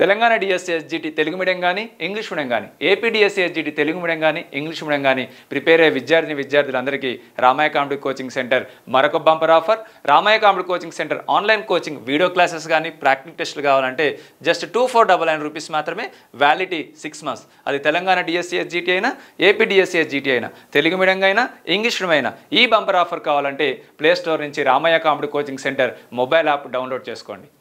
Telangana DSC SGT Telugu medium కానీ English medium కానీ AP DSC SGT Telugu medium కానీ ఇంగ్లీష్ మీడియం కానీ ప్రిపేర్ అయ్యే విద్యార్థిని విద్యార్థులందరికీ రామాయ కామెడీ కోచింగ్ సెంటర్ మరొక బంపర్ ఆఫర్ రామాయ కామెడీ coaching centre online coaching video classes కానీ ప్రాక్టికల్ టెస్టులు కావాలంటే just two four double nine rupees మాత్రమే వ్యాలిటీ సిక్స్ మంత్స్ అది తెలంగాణ డిఎస్సీ ఎస్జిటి అయినా ఏపీ డిఎస్సీ ఎస్జిటి అయినా తెలుగు మీడియం అయినా ఇంగ్లీష్ మీడియం అయినా ఈ బంపర్ ఆఫర్ కావాలంటే ప్లే స్టోర్ నుంచి రామయ్య కామెడీ coaching centre mobile app download చేసుకోండి